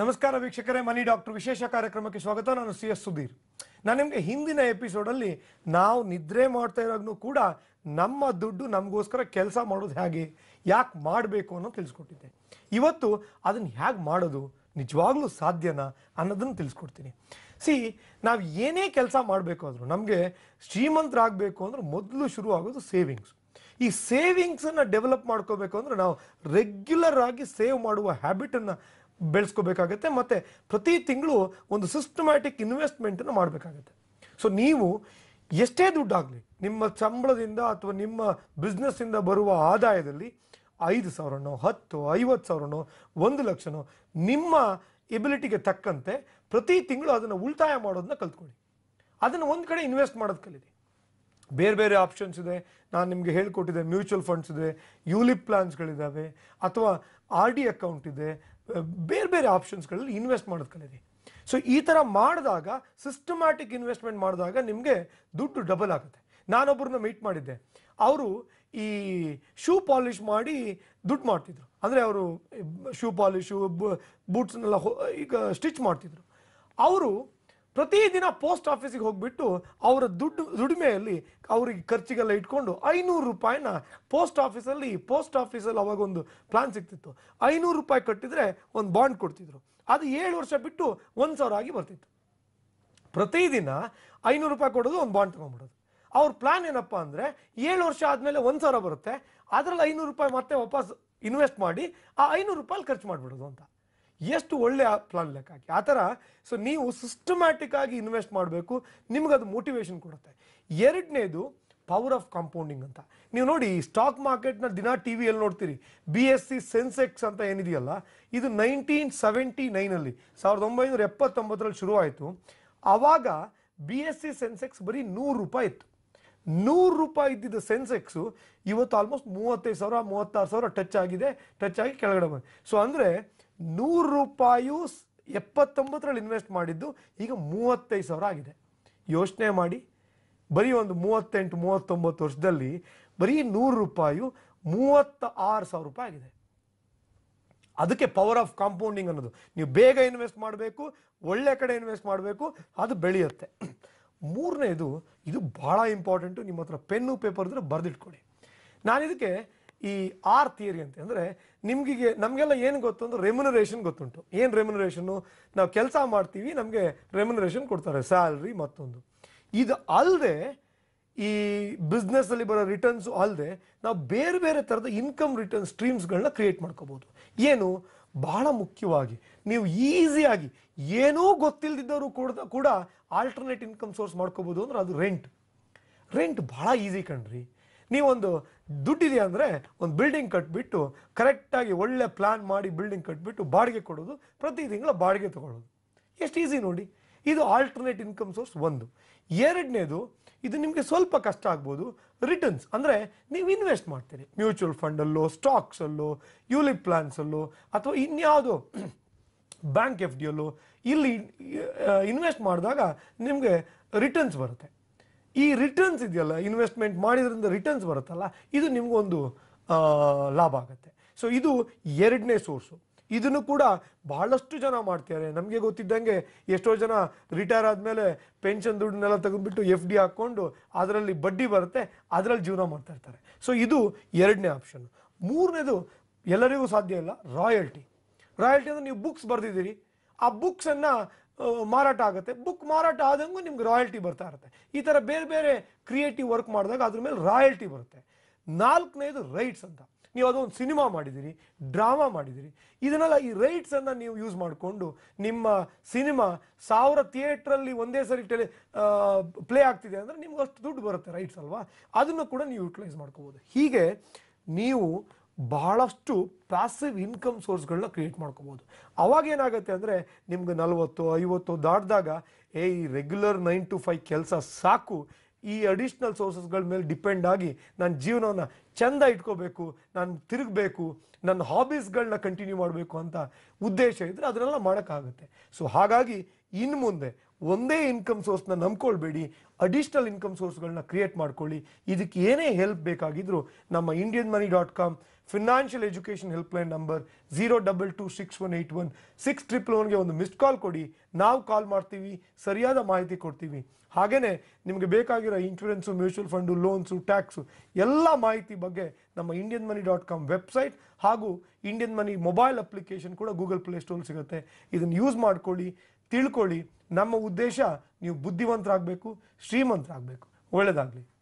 ನಮಸ್ಕಾರ ವೀಕ್ಷಕರೇ ಮನಿ ಡಾಕ್ಟರ್ ವಿಶೇಷ ಕಾರ್ಯಕ್ರಮಕ್ಕೆ ಸ್ವಾಗತ ನಾನು ಸಿ ಎಸ್ ಸುಧೀರ್ ನಾನು ನಿಮಗೆ ಹಿಂದಿನ ಎಪಿಸೋಡಲ್ಲಿ ನಾವು ನಿದ್ರೆ ಮಾಡ್ತಾ ಇರೋಗ್ನು ಕೂಡ ನಮ್ಮ ದುಡ್ಡು ನಮಗೋಸ್ಕರ ಕೆಲಸ ಮಾಡೋದು ಹೇಗೆ ಯಾಕೆ ಮಾಡಬೇಕು ಅನ್ನೋದು ತಿಳಿಸ್ಕೊಟ್ಟಿದ್ದೆ ಇವತ್ತು ಅದನ್ನು ಹೇಗೆ ಮಾಡೋದು ನಿಜವಾಗ್ಲೂ ಸಾಧ್ಯನಾ ಅನ್ನೋದನ್ನು ತಿಳಿಸ್ಕೊಡ್ತೀನಿ ಸಿ ನಾವು ಏನೇ ಕೆಲಸ ಮಾಡಬೇಕು ಆದರೂ ನಮಗೆ ಶ್ರೀಮಂತರಾಗಬೇಕು ಅಂದ್ರೆ ಮೊದಲು ಶುರು ಆಗೋದು ಸೇವಿಂಗ್ಸ್ ಈ ಸೇವಿಂಗ್ಸನ್ನು ಡೆವಲಪ್ ಮಾಡ್ಕೋಬೇಕು ಅಂದರೆ ನಾವು ರೆಗ್ಯುಲರ್ ಆಗಿ ಸೇವ್ ಮಾಡುವ ಹ್ಯಾಬಿಟನ್ನು ಬೆಳೆಸ್ಕೋಬೇಕಾಗತ್ತೆ ಮತ್ತು ಪ್ರತಿ ತಿಂಗಳು ಒಂದು ಸಿಸ್ಟಮ್ಯಾಟಿಕ್ ಇನ್ವೆಸ್ಟ್ಮೆಂಟನ್ನು ಮಾಡಬೇಕಾಗತ್ತೆ ಸೊ ನೀವು ಎಷ್ಟೇ ದುಡ್ಡಾಗಲಿ ನಿಮ್ಮ ಸಂಬಳದಿಂದ ಅಥವಾ ನಿಮ್ಮ ಬಿಸ್ನೆಸ್ಸಿಂದ ಬರುವ ಆದಾಯದಲ್ಲಿ ಐದು ಸಾವಿರನೋ ಹತ್ತು ಐವತ್ತು ಸಾವಿರನೋ ಒಂದು ಲಕ್ಷನೋ ನಿಮ್ಮ ಎಬಿಲಿಟಿಗೆ ತಕ್ಕಂತೆ ಪ್ರತಿ ತಿಂಗಳು ಅದನ್ನು ಉಳಿತಾಯ ಮಾಡೋದನ್ನ ಕಲ್ತ್ಕೊಳ್ಳಿ ಅದನ್ನು ಒಂದು ಕಡೆ ಇನ್ವೆಸ್ಟ್ ಮಾಡೋದು ಕಲೀರಿ ಬೇರೆ ಬೇರೆ ಆಪ್ಷನ್ಸ್ ಇದೆ ನಾನು ನಿಮಗೆ ಹೇಳ್ಕೊಟ್ಟಿದ್ದೆ ಮ್ಯೂಚುವಲ್ ಫಂಡ್ಸ್ ಇದೆ ಯೂಲಿಪ್ ಪ್ಲಾನ್ಸ್ಗಳಿದ್ದಾವೆ ಅಥವಾ ಆರ್ ಡಿ ಅಕೌಂಟ್ ಇದೆ ಬೇರೆ ಬೇರೆ ಆಪ್ಷನ್ಸ್ಗಳಲ್ಲಿ ಇನ್ವೆಸ್ಟ್ ಮಾಡೋದು ಕಲೀರಿ ಸೊ ಈ ಥರ ಮಾಡಿದಾಗ ಸಿಸ್ಟಮ್ಯಾಟಿಕ್ ಇನ್ವೆಸ್ಟ್ಮೆಂಟ್ ಮಾಡಿದಾಗ ನಿಮಗೆ ದುಡ್ಡು ಡಬಲ್ ಆಗುತ್ತೆ ನಾನೊಬ್ಬರನ್ನ ಮೀಟ್ ಮಾಡಿದ್ದೆ ಅವರು ಈ ಶೂ ಪಾಲಿಷ್ ಮಾಡಿ ದುಡ್ಡು ಮಾಡ್ತಿದ್ರು ಅಂದರೆ ಅವರು ಶೂ ಪಾಲಿಶು ಬೂಟ್ಸ್ನೆಲ್ಲ ಈಗ ಸ್ಟಿಚ್ ಮಾಡ್ತಿದ್ರು ಅವರು ಪ್ರತಿದಿನ ಪೋಸ್ಟ್ ಆಫೀಸಿಗೆ ಹೋಗ್ಬಿಟ್ಟು ಅವರ ದುಡ್ಡು ದುಡಿಮೆಯಲ್ಲಿ ಅವ್ರಿಗೆ ಖರ್ಚಿಗೆಲ್ಲ ಇಟ್ಕೊಂಡು ಐನೂರು ರೂಪಾಯಿನ ಪೋಸ್ಟ್ ಆಫೀಸಲ್ಲಿ ಪೋಸ್ಟ್ ಆಫೀಸಲ್ಲಿ ಒಂದು ಪ್ಲಾನ್ ಸಿಗ್ತಿತ್ತು ಐನೂರು ರೂಪಾಯಿ ಕಟ್ಟಿದರೆ ಒಂದು ಬಾಂಡ್ ಕೊಡ್ತಿದ್ರು ಅದು ಏಳು ವರ್ಷ ಬಿಟ್ಟು ಒಂದು ಸಾವಿರ ಆಗಿ ಬರ್ತಿತ್ತು ಪ್ರತಿದಿನ ಐನೂರು ರೂಪಾಯಿ ಕೊಡೋದು ಒಂದು ಬಾಂಡ್ ತೊಗೊಂಬಿಡೋದು ಅವ್ರ ಪ್ಲಾನ್ ಏನಪ್ಪ ಅಂದರೆ ಏಳು ವರ್ಷ ಆದಮೇಲೆ ಒಂದು ಸಾವಿರ ಬರುತ್ತೆ ಅದರಲ್ಲಿ ಐನೂರು ರೂಪಾಯಿ ಮತ್ತೆ ವಾಪಸ್ ಇನ್ವೆಸ್ಟ್ ಮಾಡಿ ಆ ಐನೂರು ರೂಪಾಯಿ ಖರ್ಚು ಮಾಡಿಬಿಡೋದು ಅಂತ ಎಷ್ಟು ಒಳ್ಳೆಯ ಪ್ಲಾನ್ ಲೆಕ್ಕ ಆ ಥರ ಸೊ ನೀವು ಸಿಸ್ಟಮ್ಯಾಟಿಕ್ ಆಗಿ ಇನ್ವೆಸ್ಟ್ ಮಾಡಬೇಕು ನಿಮಗದು ಮೋಟಿವೇಶನ್ ಕೊಡುತ್ತೆ ಎರಡನೇದು ಪವರ್ ಆಫ್ ಕಾಂಪೌಂಡಿಂಗ್ ಅಂತ ನೀವು ನೋಡಿ ಸ್ಟಾಕ್ ಮಾರ್ಕೆಟ್ನ ದಿನ ಟಿ ವಿಯಲ್ಲಿ ನೋಡ್ತೀರಿ ಬಿ ಎಸ್ ಸಿ ಸೆನ್ಸೆಕ್ಸ್ ಅಂತ ಏನಿದೆಯಲ್ಲ ಇದು ನೈನ್ಟೀನ್ ಸೆವೆಂಟಿ ನೈನಲ್ಲಿ ಸಾವಿರದ ಒಂಬೈನೂರ ಎಪ್ಪತ್ತೊಂಬತ್ತರಲ್ಲಿ ಶುರುವಾಯಿತು ಆವಾಗ ಬಿ ಎಸ್ ಸಿ ಸೆನ್ಸೆಕ್ಸ್ ಬರೀ ನೂರು ರೂಪಾಯಿ ಇತ್ತು ನೂರು ರೂಪಾಯಿ ಇದ್ದಿದ್ದ ಸೆನ್ಸೆಕ್ಸು ಇವತ್ತು ಆಲ್ಮೋಸ್ಟ್ ಮೂವತ್ತೈದು ಸಾವಿರ ಮೂವತ್ತಾರು ಸಾವಿರ ಟಚ್ ಆಗಿದೆ ಟಚ್ ಆಗಿ ಕೆಳಗಡೆ ಬಂದ್ ಸೊ ಅಂದರೆ ನೂರು ರೂಪಾಯು ಎಪ್ಪತ್ತೊಂಬತ್ತರಲ್ಲಿ ಇನ್ವೆಸ್ಟ್ ಮಾಡಿದ್ದು ಈಗ ಮೂವತ್ತೈದು ಸಾವಿರ ಆಗಿದೆ ಯೋಚನೆ ಮಾಡಿ ಬರೀ ಒಂದು ಮೂವತ್ತೆಂಟು ಮೂವತ್ತೊಂಬತ್ತು ವರ್ಷದಲ್ಲಿ ಬರೀ ನೂರು ರೂಪಾಯಿ ಮೂವತ್ತ ಆರು ಸಾವಿರ ರೂಪಾಯಿ ಆಗಿದೆ ಅದಕ್ಕೆ ಪವರ್ ಆಫ್ ಕಾಂಪೌಂಡಿಂಗ್ ಅನ್ನೋದು ನೀವು ಬೇಗ ಇನ್ವೆಸ್ಟ್ ಮಾಡಬೇಕು ಒಳ್ಳೆ ಕಡೆ ಇನ್ವೆಸ್ಟ್ ಮಾಡಬೇಕು ಅದು ಬೆಳೆಯುತ್ತೆ ಮೂರನೇದು ಇದು ಬಹಳ ಇಂಪಾರ್ಟೆಂಟು ನಿಮ್ಮ ಹತ್ರ ಪೆನ್ನು ಪೇಪರ್ ಇದ್ರೆ ಬರೆದಿಟ್ಕೊಳ್ಳಿ ನಾನಿದಕ್ಕೆ ಈ ಆರ್ ಥಿಯರಿ ಅಂತ ಅಂದರೆ ನಿಮ್ಗೆ ನಮಗೆಲ್ಲ ಏನು ಗೊತ್ತು ಅಂದ್ರೆ ರೆಮ್ಯುನರೇಷನ್ ಗೊತ್ತುಂಟು ಏನು ರೆಮ್ಯುನರೇಷನ್ ನಾವು ಕೆಲಸ ಮಾಡ್ತೀವಿ ನಮಗೆ ರೆಮ್ಯುನರೇಷನ್ ಕೊಡ್ತಾರೆ ಸ್ಯಾಲ್ರಿ ಮತ್ತೊಂದು ಇದು ಅಲ್ಲದೆ ಈ ಅಲ್ಲಿ ಬರೋ ರಿಟರ್ನ್ಸು ಅಲ್ಲದೆ ನಾವು ಬೇರೆ ಬೇರೆ ಥರದ ಇನ್ಕಮ್ ರಿಟರ್ನ್ ಸ್ಟ್ರೀಮ್ಸ್ಗಳನ್ನ ಕ್ರಿಯೇಟ್ ಮಾಡ್ಕೋಬೋದು ಏನು ಬಹಳ ಮುಖ್ಯವಾಗಿ ನೀವು ಈಸಿಯಾಗಿ ಏನೂ ಗೊತ್ತಿಲ್ಲದಿದ್ದವರು ಕೂಡ ಕೂಡ ಆಲ್ಟರ್ನೇಟ್ ಇನ್ಕಮ್ ಸೋರ್ಸ್ ಮಾಡ್ಕೋಬೋದು ಅಂದ್ರೆ ಅದು ರೆಂಟ್ ರೆಂಟ್ ಭಾಳ ಈಸಿ ಕಣ್ರಿ ನೀವೊಂದು ದುಡ್ಡಿದೆಯಾ ಅಂದರೆ ಒಂದು ಬಿಲ್ಡಿಂಗ್ ಕಟ್ಬಿಟ್ಟು ಕರೆಕ್ಟಾಗಿ ಒಳ್ಳೆ ಪ್ಲ್ಯಾನ್ ಮಾಡಿ ಬಿಲ್ಡಿಂಗ್ ಕಟ್ಬಿಟ್ಟು ಬಾಡಿಗೆ ಕೊಡೋದು ಪ್ರತಿ ತಿಂಗಳ ಬಾಡಿಗೆ ತೊಗೊಳ್ಳೋದು ಎಷ್ಟು ಈಸಿ ನೋಡಿ ಇದು ಆಲ್ಟರ್ನೇಟ್ ಇನ್ಕಮ್ ಸೋರ್ಸ್ ಒಂದು ಎರಡನೇದು ಇದು ನಿಮಗೆ ಸ್ವಲ್ಪ ಕಷ್ಟ ಆಗ್ಬೋದು ರಿಟರ್ನ್ಸ್ ಅಂದರೆ ನೀವು ಇನ್ವೆಸ್ಟ್ ಮಾಡ್ತೀರಿ ಮ್ಯೂಚುವಲ್ ಫಂಡಲ್ಲೋ ಸ್ಟಾಕ್ಸಲ್ಲೋ ಯೂಲಿಪ್ ಪ್ಲ್ಯಾನ್ಸಲ್ಲೋ ಅಥವಾ ಇನ್ಯಾವುದು ಬ್ಯಾಂಕ್ ಎಫ್ ಡಿಯಲ್ಲೋ ಇಲ್ಲಿ ಇನ್ವೆಸ್ಟ್ ಮಾಡಿದಾಗ ನಿಮಗೆ ರಿಟರ್ನ್ಸ್ ಬರುತ್ತೆ ಈ ರಿಟರ್ನ್ಸ್ ಇದೆಯಲ್ಲ ಇನ್ವೆಸ್ಟ್ಮೆಂಟ್ ಮಾಡಿದ್ರಿಂದ ರಿಟರ್ನ್ಸ್ ಬರುತ್ತಲ್ಲ ಇದು ನಿಮಗೊಂದು ಲಾಭ ಆಗುತ್ತೆ ಸೊ ಇದು ಎರಡನೇ ಸೋರ್ಸು ಇದನ್ನು ಕೂಡ ಬಹಳಷ್ಟು ಜನ ಮಾಡ್ತಿದ್ದಾರೆ ನಮಗೆ ಗೊತ್ತಿದ್ದಂಗೆ ಎಷ್ಟೋ ಜನ ರಿಟೈರ್ ಆದಮೇಲೆ ಪೆನ್ಷನ್ ದುಡ್ಡನ್ನೆಲ್ಲ ತೆಗೆದುಬಿಟ್ಟು ಎಫ್ ಡಿ ಹಾಕ್ಕೊಂಡು ಅದರಲ್ಲಿ ಬಡ್ಡಿ ಬರುತ್ತೆ ಅದರಲ್ಲಿ ಜೀವನ ಮಾಡ್ತಾ ಇರ್ತಾರೆ ಸೊ ಇದು ಎರಡನೇ ಆಪ್ಷನ್ ಮೂರನೇದು ಎಲ್ಲರಿಗೂ ಸಾಧ್ಯ ಇಲ್ಲ ರಾಯಲ್ಟಿ ರಾಯಲ್ಟಿ ಅಂದರೆ ನೀವು ಬುಕ್ಸ್ ಬರೆದಿದ್ದೀರಿ ಆ ಬುಕ್ಸನ್ನು ಮಾರಾಟ ಆಗುತ್ತೆ ಬುಕ್ ಮಾರಾಟ ಆದಂಗೂ ನಿಮ್ಗೆ ರಾಯಲ್ಟಿ ಬರ್ತಾ ಇರುತ್ತೆ ಈ ಥರ ಬೇರೆ ಬೇರೆ ಕ್ರಿಯೇಟಿವ್ ವರ್ಕ್ ಮಾಡಿದಾಗ ಅದ್ರ ಮೇಲೆ ರಾಯಲ್ಟಿ ಬರುತ್ತೆ ನಾಲ್ಕನೇದು ರೈಟ್ಸ್ ಅಂತ ನೀವು ಅದೊಂದು ಸಿನಿಮಾ ಮಾಡಿದ್ದೀರಿ ಡ್ರಾಮಾ ಮಾಡಿದ್ದೀರಿ ಇದನ್ನೆಲ್ಲ ಈ ರೈಟ್ಸನ್ನು ನೀವು ಯೂಸ್ ಮಾಡಿಕೊಂಡು ನಿಮ್ಮ ಸಿನಿಮಾ ಸಾವಿರ ಥಿಯೇಟ್ರಲ್ಲಿ ಒಂದೇ ಸರಿ ಟೆಲಿ ಪ್ಲೇ ಆಗ್ತಿದೆ ಅಂದರೆ ನಿಮ್ಗೆ ಅಷ್ಟು ದುಡ್ಡು ಬರುತ್ತೆ ರೈಟ್ಸ್ ಅಲ್ವಾ ಅದನ್ನು ಕೂಡ ನೀವು ಯುಟಿಲೈಸ್ ಮಾಡ್ಕೋಬೋದು ಹೀಗೆ ನೀವು ಬಹಳಷ್ಟು ಪ್ಯಾಸಿವ್ ಇನ್ಕಮ್ ಸೋರ್ಸ್ಗಳನ್ನ ಕ್ರಿಯೇಟ್ ಮಾಡ್ಕೊಬೋದು ಅವಾಗ ಏನಾಗುತ್ತೆ ಅಂದರೆ ನಿಮ್ಗೆ ನಲವತ್ತು ಐವತ್ತು ದಾಟಿದಾಗ ಏ ಈ ರೆಗ್ಯುಲರ್ ನೈನ್ ಟು ಫೈವ್ ಕೆಲಸ ಸಾಕು ಈ ಅಡಿಷ್ನಲ್ ಸೋರ್ಸಸ್ಗಳ ಮೇಲೆ ಡಿಪೆಂಡ್ ಆಗಿ ನನ್ನ ಜೀವನವನ್ನು ಚೆಂದ ಇಟ್ಕೋಬೇಕು ನಾನು ತಿರುಗಬೇಕು ನನ್ನ ಹಾಬೀಸ್ಗಳನ್ನ ಕಂಟಿನ್ಯೂ ಮಾಡಬೇಕು ಅಂತ ಉದ್ದೇಶ ಇದ್ದರೆ ಅದನ್ನೆಲ್ಲ ಮಾಡೋಕ್ಕಾಗುತ್ತೆ ಸೊ ಹಾಗಾಗಿ ಇನ್ನು ಮುಂದೆ ಒಂದೇ ಇನ್ಕಮ್ ಸೋರ್ಸ್ನ ನಂಬ್ಕೊಳ್ಬೇಡಿ ಅಡಿಷ್ನಲ್ ಇನ್ಕಮ್ ಸೋರ್ಸ್ಗಳನ್ನ ಕ್ರಿಯೇಟ್ ಮಾಡ್ಕೊಳ್ಳಿ ಇದಕ್ಕೆ ಏನೇ ಹೆಲ್ಪ್ ಬೇಕಾಗಿದ್ದರೂ ನಮ್ಮ Indian money dot com financial education helpline number zero double two six one eight one six triple ಒನ್ಗೆ ಒಂದು ಮಿಸ್ಡ್ ಕಾಲ್ ಕೊಡಿ ನಾವು ಕಾಲ್ ಮಾಡ್ತೀವಿ ಸರಿಯಾದ ಮಾಹಿತಿ ಕೊಡ್ತೀವಿ ಹಾಗೆಯೇ ನಿಮಗೆ ಬೇಕಾಗಿರೋ insurance mutual fund loans tax ಎಲ್ಲ ಮಾಹಿತಿ ಬಗ್ಗೆ ನಮ್ಮ Indian money dot com website ಹಾಗೂ ಇಂಡಿಯನ್ ಮನಿ ಮೊಬೈಲ್ ಅಪ್ಲಿಕೇಶನ್ ಕೂಡ ಗೂಗಲ್ ಪ್ಲೇ ಸ್ಟೋರ್ ಸಿಗುತ್ತೆ ಇದನ್ನು ಯೂಸ್ ಮಾಡ್ಕೊಳ್ಳಿ ತಿಳ್ಕೊಳ್ಳಿ ನಮ್ಮ ಉದ್ದೇಶ ನೀವು ಬುದ್ಧಿವಂತರಾಗಬೇಕು ಶ್ರೀಮಂತರಾಗಬೇಕು ಒಳ್ಳೆಯದಾಗಲಿ